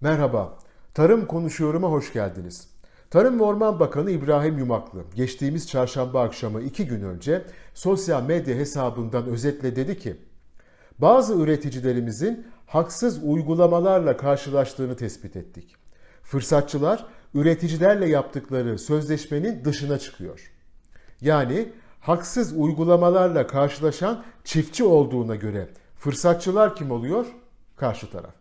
Merhaba, Tarım Konuşuyorum'a hoş geldiniz. Tarım ve Orman Bakanı İbrahim Yumaklı geçtiğimiz çarşamba akşamı iki gün önce sosyal medya hesabından özetle dedi ki bazı üreticilerimizin haksız uygulamalarla karşılaştığını tespit ettik. Fırsatçılar üreticilerle yaptıkları sözleşmenin dışına çıkıyor. Yani haksız uygulamalarla karşılaşan çiftçi olduğuna göre fırsatçılar kim oluyor? Karşı taraf.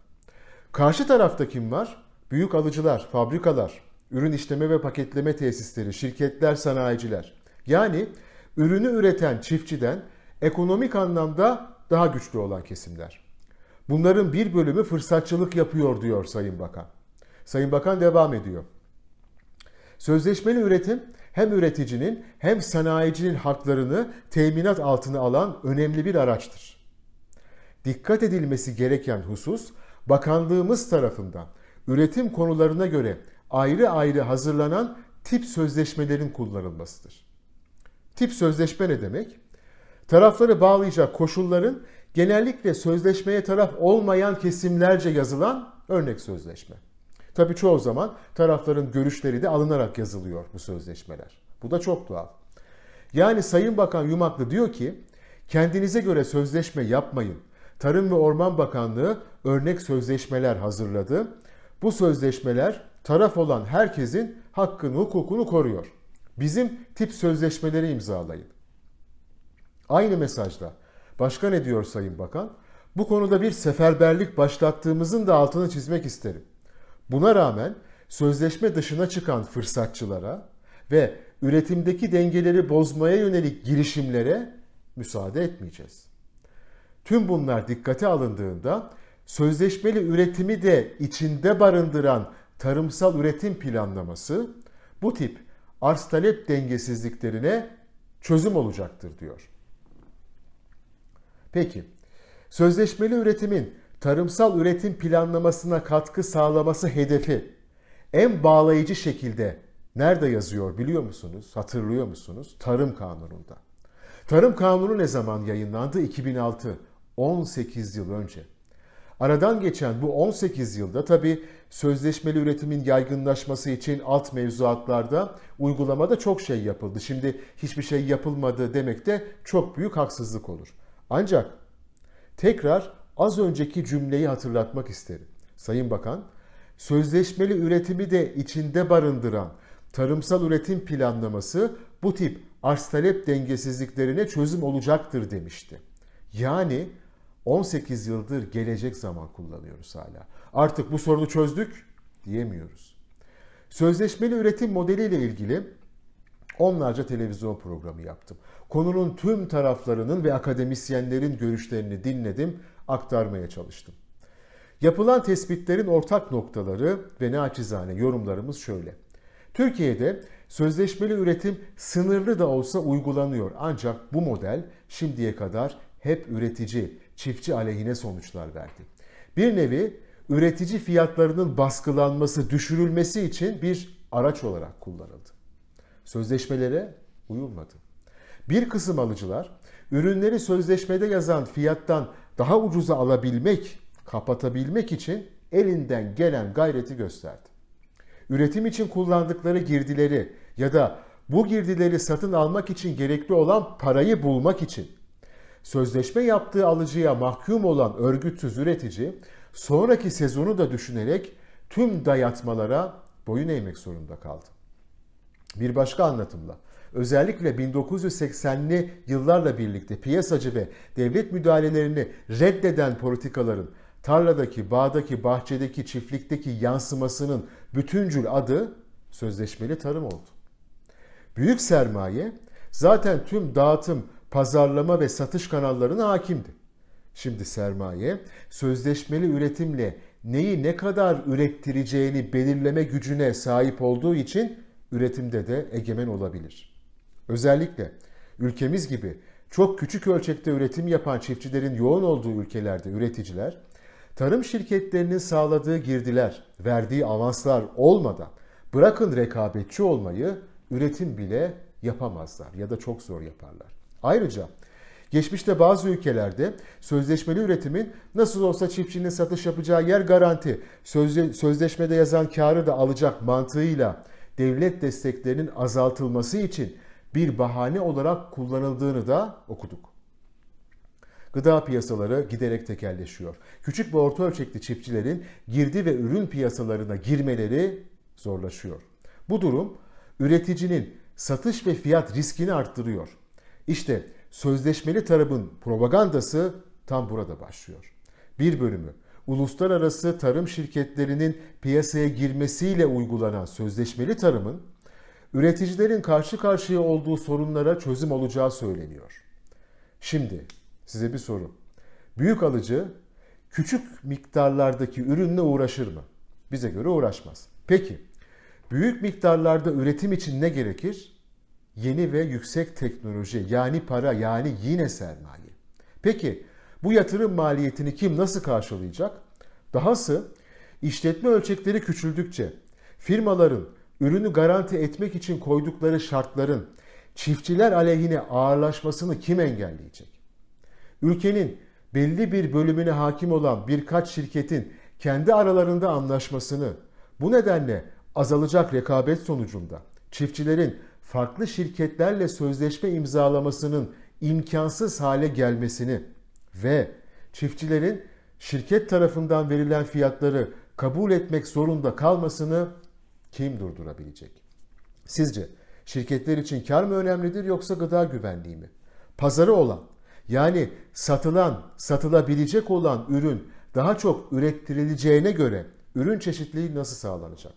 Karşı tarafta kim var? Büyük alıcılar, fabrikalar, ürün işleme ve paketleme tesisleri, şirketler, sanayiciler. Yani ürünü üreten çiftçiden ekonomik anlamda daha güçlü olan kesimler. Bunların bir bölümü fırsatçılık yapıyor diyor Sayın Bakan. Sayın Bakan devam ediyor. Sözleşmeli üretim hem üreticinin hem sanayicinin haklarını teminat altına alan önemli bir araçtır. Dikkat edilmesi gereken husus bakanlığımız tarafından üretim konularına göre ayrı ayrı hazırlanan tip sözleşmelerin kullanılmasıdır. Tip sözleşme ne demek? Tarafları bağlayacak koşulların genellikle sözleşmeye taraf olmayan kesimlerce yazılan örnek sözleşme. Tabi çoğu zaman tarafların görüşleri de alınarak yazılıyor bu sözleşmeler. Bu da çok doğal. Yani Sayın Bakan Yumaklı diyor ki kendinize göre sözleşme yapmayın. Tarım ve Orman Bakanlığı örnek sözleşmeler hazırladı. Bu sözleşmeler taraf olan herkesin hakkını, hukukunu koruyor. Bizim tip sözleşmeleri imzalayın. Aynı mesajda başka ne diyor Sayın Bakan? Bu konuda bir seferberlik başlattığımızın da altını çizmek isterim. Buna rağmen sözleşme dışına çıkan fırsatçılara ve üretimdeki dengeleri bozmaya yönelik girişimlere müsaade etmeyeceğiz. Tüm bunlar dikkate alındığında sözleşmeli üretimi de içinde barındıran tarımsal üretim planlaması bu tip arz talep dengesizliklerine çözüm olacaktır diyor. Peki sözleşmeli üretimin tarımsal üretim planlamasına katkı sağlaması hedefi en bağlayıcı şekilde nerede yazıyor biliyor musunuz? Hatırlıyor musunuz? Tarım Kanunu'nda. Tarım Kanunu ne zaman yayınlandı? 2006. 18 yıl önce. Aradan geçen bu 18 yılda tabi sözleşmeli üretimin yaygınlaşması için alt mevzuatlarda uygulamada çok şey yapıldı. Şimdi hiçbir şey yapılmadı demek de çok büyük haksızlık olur. Ancak tekrar az önceki cümleyi hatırlatmak isterim. Sayın Bakan, sözleşmeli üretimi de içinde barındıran tarımsal üretim planlaması bu tip arz talep dengesizliklerine çözüm olacaktır demişti. Yani 18 yıldır gelecek zaman kullanıyoruz hala. Artık bu sorunu çözdük diyemiyoruz. Sözleşmeli üretim modeliyle ilgili onlarca televizyon programı yaptım. Konunun tüm taraflarının ve akademisyenlerin görüşlerini dinledim, aktarmaya çalıştım. Yapılan tespitlerin ortak noktaları ve naçizane yorumlarımız şöyle. Türkiye'de sözleşmeli üretim sınırlı da olsa uygulanıyor ancak bu model şimdiye kadar hep üretici, çiftçi aleyhine sonuçlar verdi. Bir nevi üretici fiyatlarının baskılanması, düşürülmesi için bir araç olarak kullanıldı. Sözleşmelere uyulmadı. Bir kısım alıcılar ürünleri sözleşmede yazan fiyattan daha ucuza alabilmek, kapatabilmek için elinden gelen gayreti gösterdi. Üretim için kullandıkları girdileri ya da bu girdileri satın almak için gerekli olan parayı bulmak için sözleşme yaptığı alıcıya mahkum olan örgütsüz üretici sonraki sezonu da düşünerek tüm dayatmalara boyun eğmek zorunda kaldı. Bir başka anlatımla özellikle 1980'li yıllarla birlikte piyasacı ve devlet müdahalelerini reddeden politikaların tarladaki, bağdaki, bahçedeki, çiftlikteki yansımasının bütüncül adı sözleşmeli tarım oldu. Büyük sermaye zaten tüm dağıtım, pazarlama ve satış kanallarına hakimdi. Şimdi sermaye sözleşmeli üretimle neyi ne kadar ürettireceğini belirleme gücüne sahip olduğu için üretimde de egemen olabilir. Özellikle ülkemiz gibi çok küçük ölçekte üretim yapan çiftçilerin yoğun olduğu ülkelerde üreticiler tarım şirketlerinin sağladığı girdiler, verdiği avanslar olmadan bırakın rekabetçi olmayı üretim bile yapamazlar ya da çok zor yaparlar. Ayrıca geçmişte bazı ülkelerde sözleşmeli üretimin nasıl olsa çiftçinin satış yapacağı yer garanti, sözle, sözleşmede yazan karı da alacak mantığıyla devlet desteklerinin azaltılması için bir bahane olarak kullanıldığını da okuduk. Gıda piyasaları giderek tekelleşiyor. Küçük ve orta ölçekli çiftçilerin girdi ve ürün piyasalarına girmeleri zorlaşıyor. Bu durum üreticinin satış ve fiyat riskini arttırıyor. İşte sözleşmeli tarımın propagandası tam burada başlıyor. Bir bölümü uluslararası tarım şirketlerinin piyasaya girmesiyle uygulanan sözleşmeli tarımın üreticilerin karşı karşıya olduğu sorunlara çözüm olacağı söyleniyor. Şimdi size bir soru. Büyük alıcı küçük miktarlardaki ürünle uğraşır mı? Bize göre uğraşmaz. Peki büyük miktarlarda üretim için ne gerekir? yeni ve yüksek teknoloji yani para yani yine sermaye. Peki bu yatırım maliyetini kim nasıl karşılayacak? Dahası işletme ölçekleri küçüldükçe firmaların ürünü garanti etmek için koydukları şartların çiftçiler aleyhine ağırlaşmasını kim engelleyecek? Ülkenin belli bir bölümüne hakim olan birkaç şirketin kendi aralarında anlaşmasını bu nedenle azalacak rekabet sonucunda çiftçilerin farklı şirketlerle sözleşme imzalamasının imkansız hale gelmesini ve çiftçilerin şirket tarafından verilen fiyatları kabul etmek zorunda kalmasını kim durdurabilecek? Sizce şirketler için kar mı önemlidir yoksa gıda güvenliği mi? Pazarı olan yani satılan, satılabilecek olan ürün daha çok ürettirileceğine göre ürün çeşitliliği nasıl sağlanacak?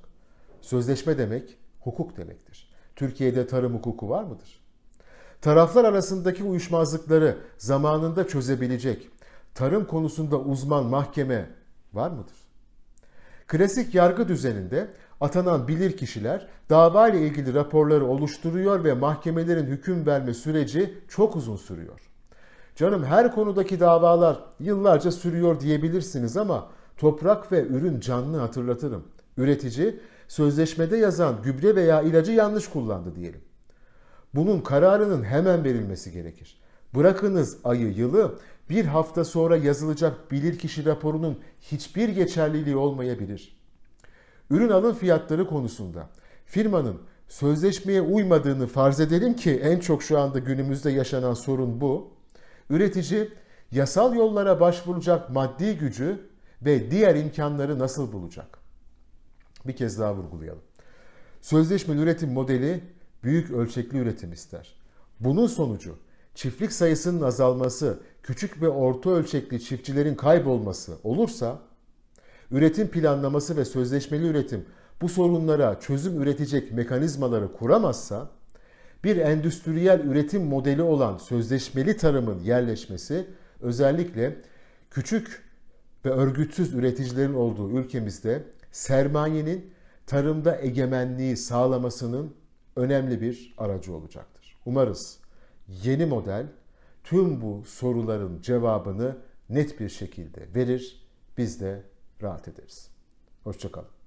Sözleşme demek hukuk demektir. Türkiye'de tarım hukuku var mıdır? Taraflar arasındaki uyuşmazlıkları zamanında çözebilecek tarım konusunda uzman mahkeme var mıdır? Klasik yargı düzeninde atanan bilir kişiler dava ile ilgili raporları oluşturuyor ve mahkemelerin hüküm verme süreci çok uzun sürüyor. Canım her konudaki davalar yıllarca sürüyor diyebilirsiniz ama toprak ve ürün canlı hatırlatırım. Üretici sözleşmede yazan gübre veya ilacı yanlış kullandı diyelim. Bunun kararının hemen verilmesi gerekir. Bırakınız ayı yılı bir hafta sonra yazılacak bilirkişi raporunun hiçbir geçerliliği olmayabilir. Ürün alın fiyatları konusunda firmanın sözleşmeye uymadığını farz edelim ki en çok şu anda günümüzde yaşanan sorun bu. Üretici yasal yollara başvuracak maddi gücü ve diğer imkanları nasıl bulacak? bir kez daha vurgulayalım. Sözleşmeli üretim modeli büyük ölçekli üretim ister. Bunun sonucu çiftlik sayısının azalması, küçük ve orta ölçekli çiftçilerin kaybolması olursa üretim planlaması ve sözleşmeli üretim bu sorunlara çözüm üretecek mekanizmaları kuramazsa bir endüstriyel üretim modeli olan sözleşmeli tarımın yerleşmesi özellikle küçük ve örgütsüz üreticilerin olduğu ülkemizde sermayenin tarımda egemenliği sağlamasının önemli bir aracı olacaktır. Umarız yeni model tüm bu soruların cevabını net bir şekilde verir, biz de rahat ederiz. Hoşçakalın.